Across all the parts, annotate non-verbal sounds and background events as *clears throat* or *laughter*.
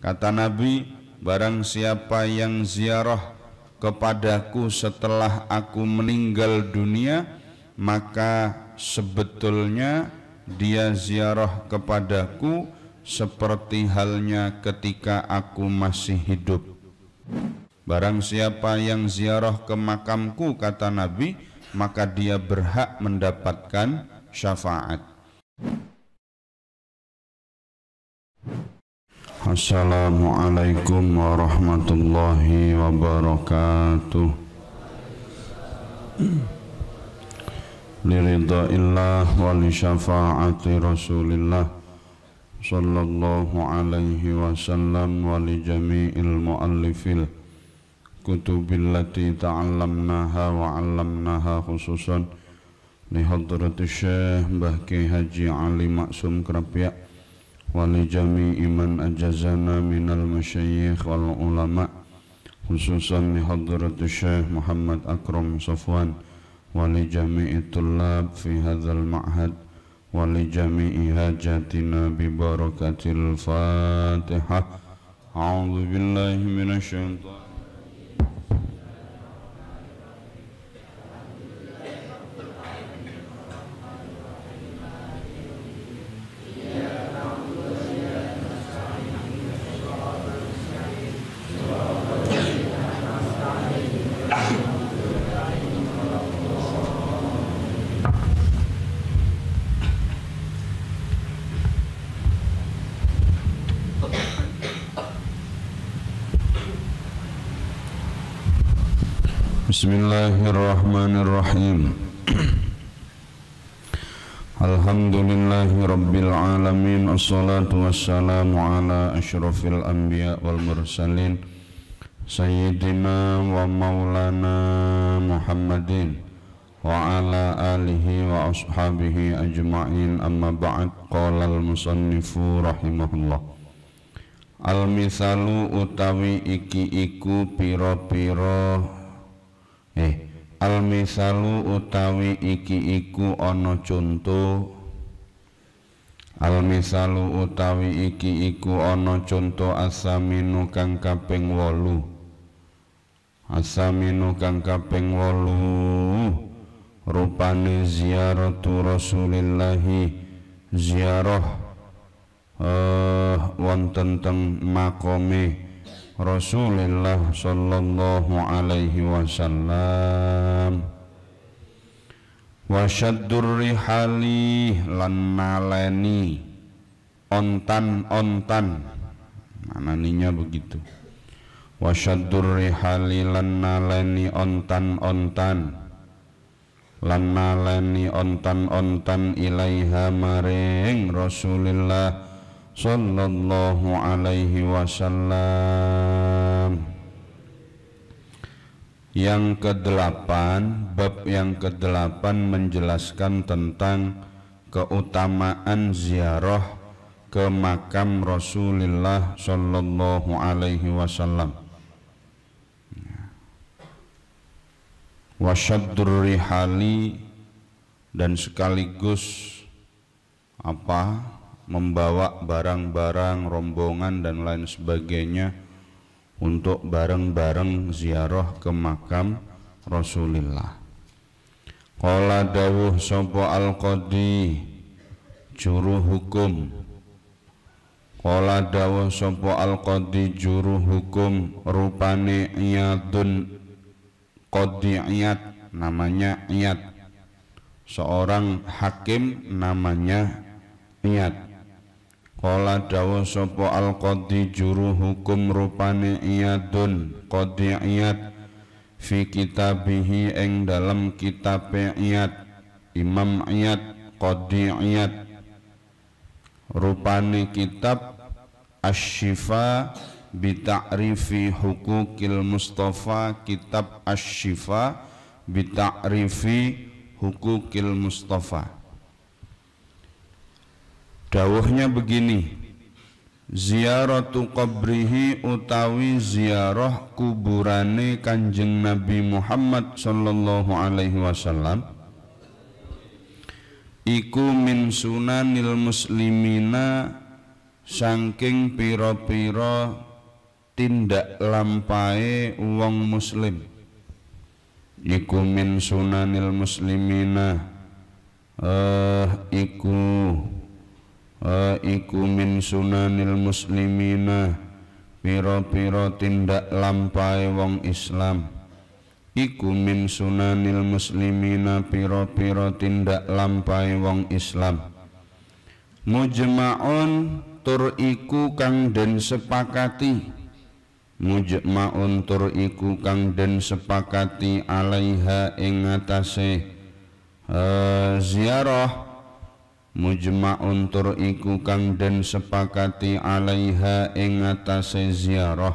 Kata Nabi, barang siapa yang ziarah kepadaku setelah aku meninggal dunia, maka sebetulnya dia ziarah kepadaku seperti halnya ketika aku masih hidup. Barang siapa yang ziarah ke makamku kata Nabi, maka dia berhak mendapatkan syafaat. Assalamualaikum warahmatullahi wabarakatuh Liridha'illah wa li syafa'ati rasulillah Sallallahu alaihi wasallam wa li jami'il mu'allifil Kutubillati ta'allamnaha wa 'allamnaha khususan Li hadrati syekh Bahki Haji Ali Maksum Kerapiak ولجميع من أجازنا من المشايخ والعلماء خصوصا لحضرة الشيخ محمد أكرم صفوان ولجميع الطلاب في هذا المعهد ولجميع حاجاتنا ببركة الفاتحة أعوذ بالله من الشيطان Bismillahirrahmanirrahim Alhamdulillahi Rabbil Alamin Assalatu wassalamu ala ashrafil anbiya wal mursalin Sayyidina wa maulana Muhammadin Wa ala alihi wa ashabihi ajma'in amma ba'd Qala al-musannifu rahimahullah Al-mithalu utawi iki iku piro-piro eh al misalu utawi iki iku ono conto al misalu utawi iki iku ono conto asaminu kang kaping 8 asaminu kang kaping 8 rupane ziaratu rasulillahi ziarah eh uh, wonten teng makome Rasulullah sallallahu alaihi wasallam syaddur rihali lan maleni ontan-ontan mananinya begitu syaddur rihali lan maleni ontan-ontan lan maleni ontan-ontan ilaiha maring Rasulillah sallallahu alaihi wasallam yang kedelapan bab yang kedelapan menjelaskan tentang keutamaan ziarah ke makam Rasulullah sallallahu alaihi wasallam wasyaddur rihali dan sekaligus apa membawa barang-barang, rombongan dan lain sebagainya untuk bareng-bareng ziarah ke makam Rasulullah. Qala dawuh sapa al-qadi juru hukum. Qala dawuh sapa al-qadi juru hukum rupane iyadun qadi iyad namanya iyad. Seorang hakim namanya iyad Kala dawa sopo al-qadhi juru hukum rupane iyadun qadhi iyad fi kitabihi Eng dalam kitab iyad Imam iyad qadhi iyad rupane kitab asyifa bita'rifi hukukil mustafa kitab asyifa bita'rifi hukukil mustafa Dawuhnya begini Ziaratu qabrihi utawi ziarah kuburane Kanjeng Nabi Muhammad sallallahu alaihi wasallam iku min sunanil muslimina saking piro-piro tindak lampai wong muslim iku min sunanil muslimina eh uh, iku iku min sunanil muslimina piro-piro tindak lampai wong Islam iku min sunanil muslimina piro-piro tindak lampai wong Islam mujma'un tur iku kang den sepakati mujma'un tur iku kang den sepakati alaiha ing atase uh, ziarah mujma'un tur iku kang den sepakati alaiha ing atase ziarah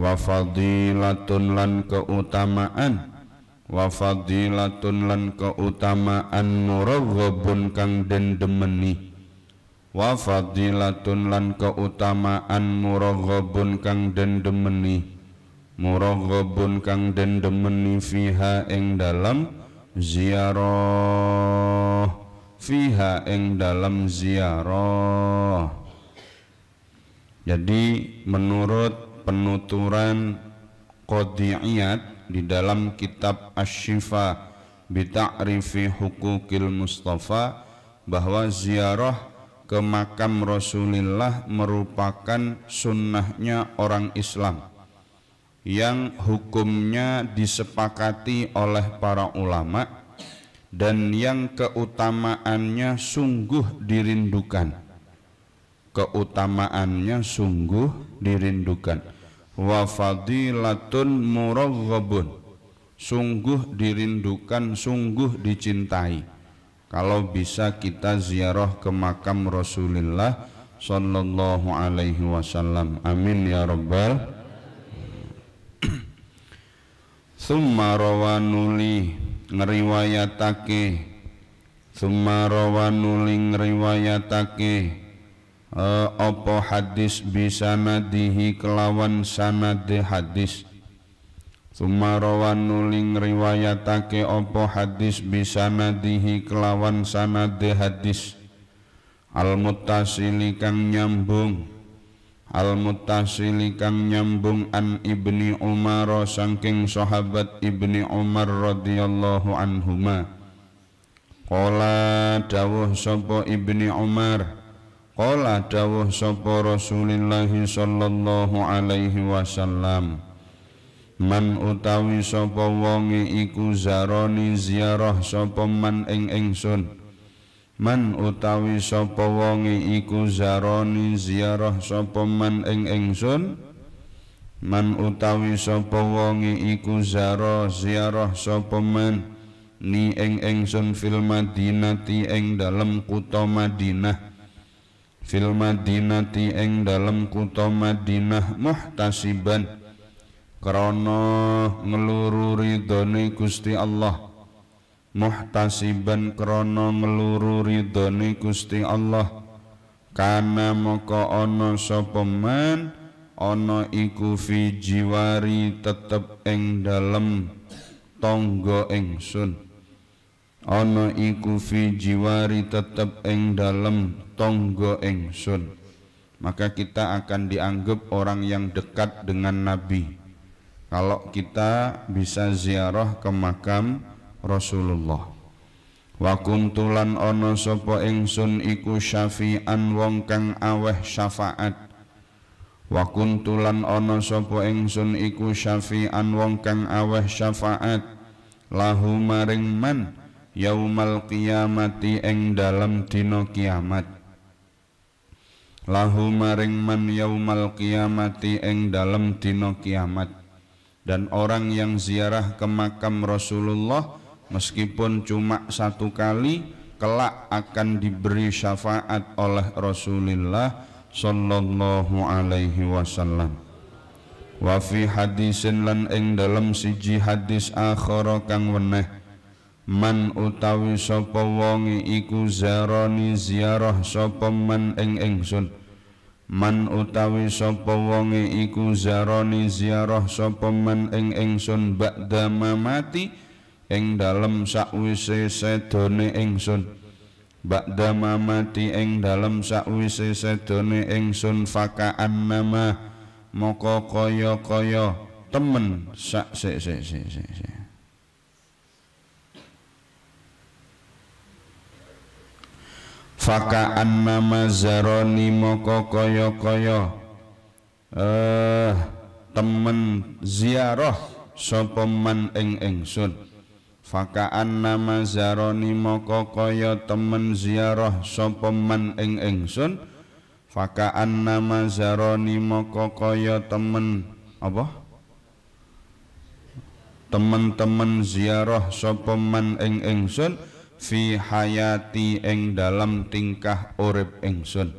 wa fadilatun lan keutamaan wa fadilatun lan keutamaan muraghabun kang den demeni wa fadilatun lan keutamaan muraghabun kang den demeni muraghabun kang den demeni fiha ing dalam ziarah fiha ing dalam ziarah jadi menurut penuturan kodiyat di dalam kitab Asyifa bita'rifi hukukil Mustafa bahwa ziarah ke makam Rasulullah merupakan sunnahnya orang Islam yang hukumnya disepakati oleh para ulama' dan yang keutamaannya sungguh dirindukan keutamaannya sungguh dirindukan wa fadilatun muraghabun sungguh dirindukan sungguh dicintai kalau bisa kita ziarah ke makam Rasulullah sallallahu alaihi wasallam amin ya rabbal summa *clears throat* rawanuli ngriwayatake sumarawa nuling riwayatake uh, e, apa hadis bisanadihi kelawan sanade hadis sumarawa nuling riwayatake apa hadis nadihi kelawan sanade hadis al mutasili kang nyambung al mutasili kang nyambung an ibni umar saking sahabat ibni umar radhiyallahu anhuma qala dawuh sapa ibni umar qala dawuh sapa rasulillahi sallallahu alaihi wasallam man utawi sapa wonge iku zaroni ziarah sapa man ing ingsun Man utawi sapa wonge iku zaroni ziarah sapa man ing ingsun Man utawi sapa wonge iku zaro ziarah sapa man ni ing ingsun fil madinati ing dalem kutha Madinah fil madinati ing dalem kutha Madinah muhtasiban krana ngeluru ridhone Gusti Allah muhtasiban krana ngluru ridhone Gusti Allah kana moko ana sapa man ana iku fi jiwari tetep ing dalem tangga ingsun ana iku fi jiwari tetep ing dalem tangga ingsun maka kita akan dianggap orang yang dekat dengan nabi kalau kita bisa ziarah ke makam Rasulullah Wa kuntu ono sopo ingsun iku syafi'an wong kang aweh syafaat Wa kuntulan ono ana sapa ingsun iku syafi'an wong kang aweh syafaat lahu maring man yaumal qiyamati ing dalam dina kiamat lahu maring man yaumal qiyamati ing dalam dina kiamat dan orang yang ziarah ke makam Rasulullah meskipun cuma satu kali kelak akan diberi syafaat oleh Rasulullah sallallahu alaihi wasallam wa fi hadisin lan ing dalam siji hadis akhara kang weneh man utawi sapa wonge iku zarani ziarah sapa man ing ingsun man utawi sapa wonge iku zarani ziarah sapa man ing ingsun ba'da mamati mati ing dalem sakwise sedone ingsun Ba'da mamati ing dalem sakwise sedone ingsun faka annama moko kaya-kaya temen sak sik sik sik sik faka nama zaroni moko kaya-kaya eh temen ziarah sapa man ing ingsun Fakaan nama zaroni moko kaya temen ziarah sapa man ing ingsun Fakaan nama zaroni moko kaya temen apa temen-temen ziarah sapa man ing ingsun fi hayati ing dalam tingkah urip ingsun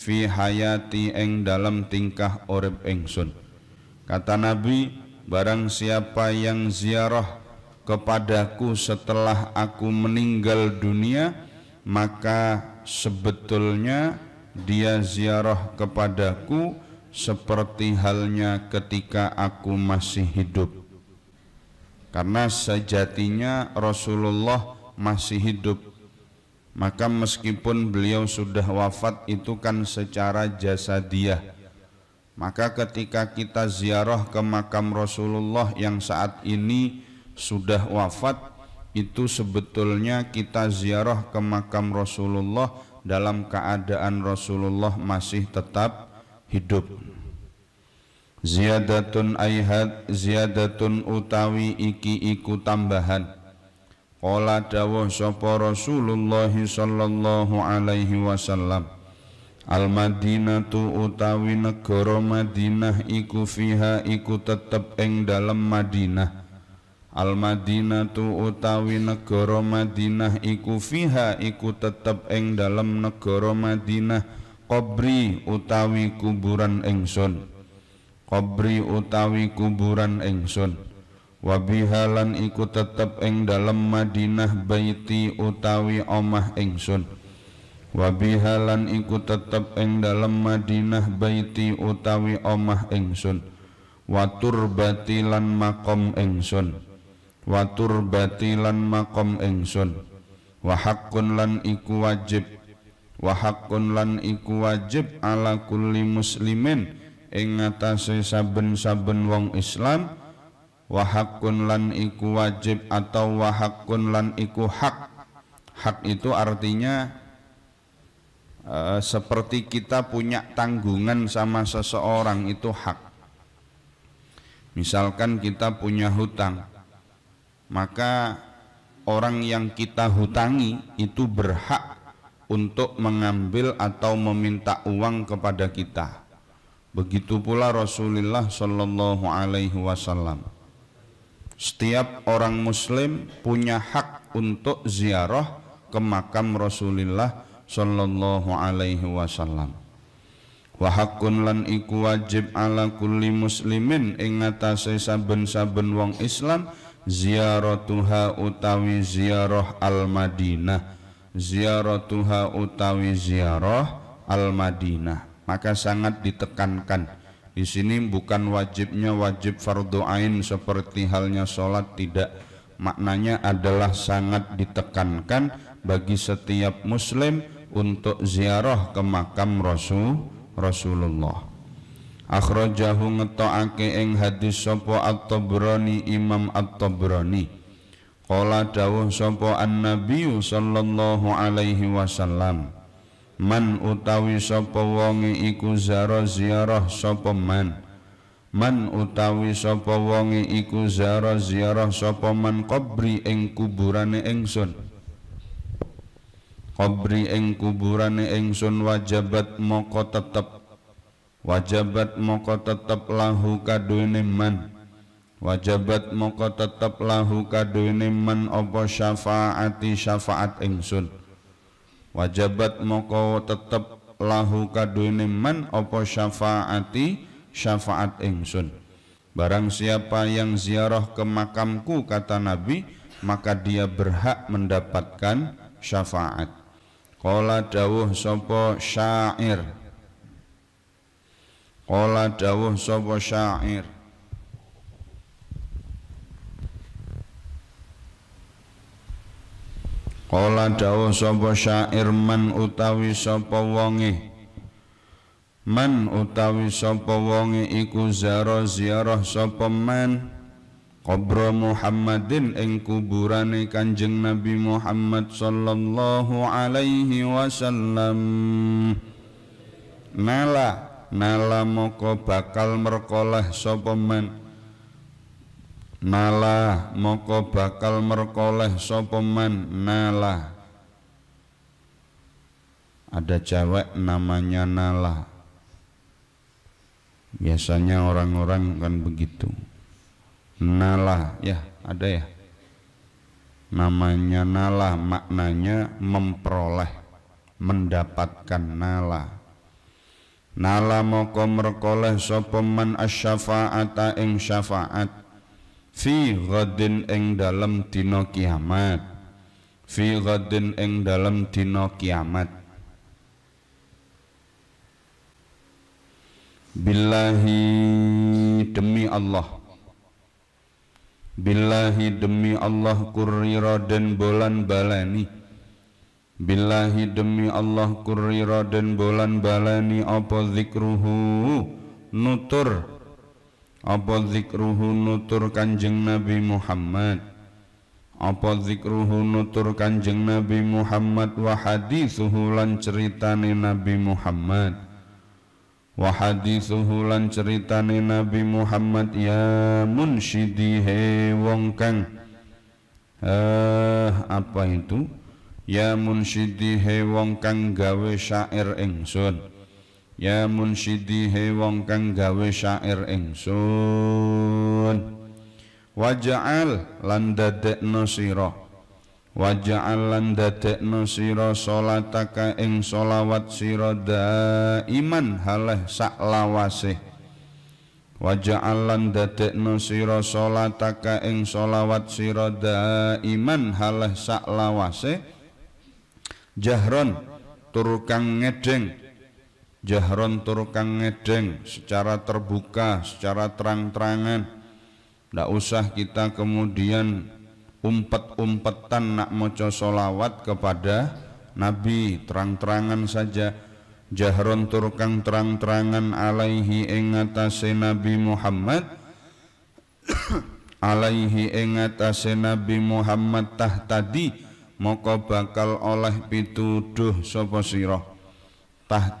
fi hayati ing dalam tingkah urip ingsun kata nabi barang siapa yang ziarah kepadaku setelah aku meninggal dunia maka sebetulnya dia ziarah kepadaku seperti halnya ketika aku masih hidup karena sejatinya Rasulullah masih hidup maka meskipun beliau sudah wafat itu kan secara jasa dia. maka ketika kita ziarah ke makam Rasulullah yang saat ini sudah wafat itu sebetulnya kita ziarah ke makam Rasulullah dalam keadaan Rasulullah masih tetap hidup ziyadatun ayhad ziyadatun utawi iki iku tambahan Qala dawuh sapa Rasulullah sallallahu alaihi wasallam Al Madinatu utawi negara Madinah iku fiha iku tetep ing dalem Madinah Al Madinatu utawi negara Madinah iku fiha iku tetep ing dalam negara Madinah qabri utawi kuburan ingsun qabri utawi kuburan ingsun wabihalan bihalan iku tetep ing dalem Madinah baiti utawi omah ingsun wabihalan bihalan iku tetep ing dalam Madinah baiti utawi omah ingsun wa turbati lan makom ingsun wa turbati lan makom ingsun wa haqqun lan iku wajib wa haqqun lan iku wajib ala kulli muslimin ing ngatasé saben-saben wong Islam wa haqqun lan iku wajib atau wa haqqun lan iku hak hak itu artinya e, seperti kita punya tanggungan sama seseorang itu hak. Misalkan kita punya hutang, maka orang yang kita hutangi itu berhak untuk mengambil atau meminta uang kepada kita. Begitu pula Rasulullah Shallallahu Alaihi Wasallam. Setiap orang Muslim punya hak untuk ziarah ke makam Rasulullah Shallallahu Alaihi Wasallam. Wahakun lan iku wajib ala kulli muslimin ing saben-saben wong Islam ziaratuha utawi ziarah al-Madinah ziaratuha utawi ziarah al-Madinah maka sangat ditekankan di sini bukan wajibnya wajib fardhu ain seperti halnya sholat tidak maknanya adalah sangat ditekankan bagi setiap muslim untuk ziarah ke makam Rasul Rasulullah akhrajahu ngetokake ing hadis sapa At-Tabrani Imam At-Tabrani qala dawuh sapa annabiyyu sallallahu alaihi wasallam man utawi sapa wonge iku zara ziarah sapa man Man utawi sapa wonge iku zara ziarah sapa man qabri ing kuburane ingsun. Qabri ing kuburane ingsun wajabat moko tetep wajabat moko tetep lahu kadune man wajabat moko tetep lahu kadune man apa syafaati syafaat ingsun wajabat moko tetep lahu kadune man apa syafaati syafaat ingsun barang siapa yang ziarah ke makamku kata nabi maka dia berhak mendapatkan syafaat Kala dawuh sopo syair Kala dawuh sapa syair Kala dawuh sapa syair man utawi sapa wonge Man utawi sapa wonge iku zara ziarah sapa man Qabra Muhammadin ing kuburane Kanjeng Nabi Muhammad sallallahu alaihi wasallam Nala nala moko bakal merkolah sopeman. nala moko bakal merkolah sopeman. nala ada cewek namanya nala biasanya orang-orang kan begitu nala ya ada ya namanya nala maknanya memperoleh mendapatkan nala nala moko merkoleh sopeman man asyafaata ing syafaat fi ghadin ing dalam dino kiamat fi ghadin ing dalam dino kiamat billahi demi Allah billahi demi Allah kurira dan bolan balani Billahi demi Allah kurira dan bolan balani apa zikruhu nutur apa zikruhu nutur kanjeng Nabi Muhammad apa zikruhu nutur kanjeng Nabi Muhammad wa hadithuhu lan ceritane Nabi Muhammad wa hadithuhu lan ceritane Nabi Muhammad ya munsyidi he wong kang eh apa itu ya munsyidi he wong kang gawe syair ingsun ya munsyidi he wong kang gawe syair ingsun waja'al lan dadekno sira waja'al lan dadekno sira salataka ing solawat sira daiman haleh saklawase waja'al lan dadekno sira salataka ing solawat sira daiman haleh saklawase jahron turukang ngedeng jahron turukang ngedeng secara terbuka secara terang-terangan tidak usah kita kemudian umpet-umpetan nak moco solawat kepada Nabi terang-terangan saja jahron turukang terang-terangan alaihi ingatase Nabi Muhammad *coughs* alaihi ingatase Nabi Muhammad tah tadi moko bakal oleh pituduh sapa sira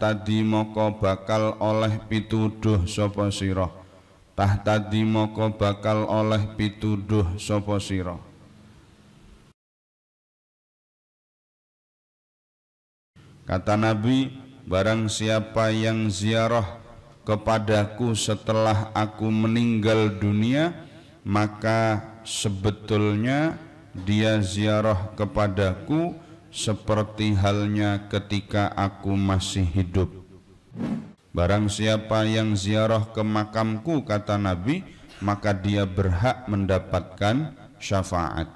tadi moko bakal oleh pituduh sapa sira tadi moko bakal oleh pituduh sapa sira kata nabi barang siapa yang ziarah kepadaku setelah aku meninggal dunia maka sebetulnya dia ziarah kepadaku seperti halnya ketika aku masih hidup. Barang siapa yang ziarah ke makamku kata Nabi, maka dia berhak mendapatkan syafaat.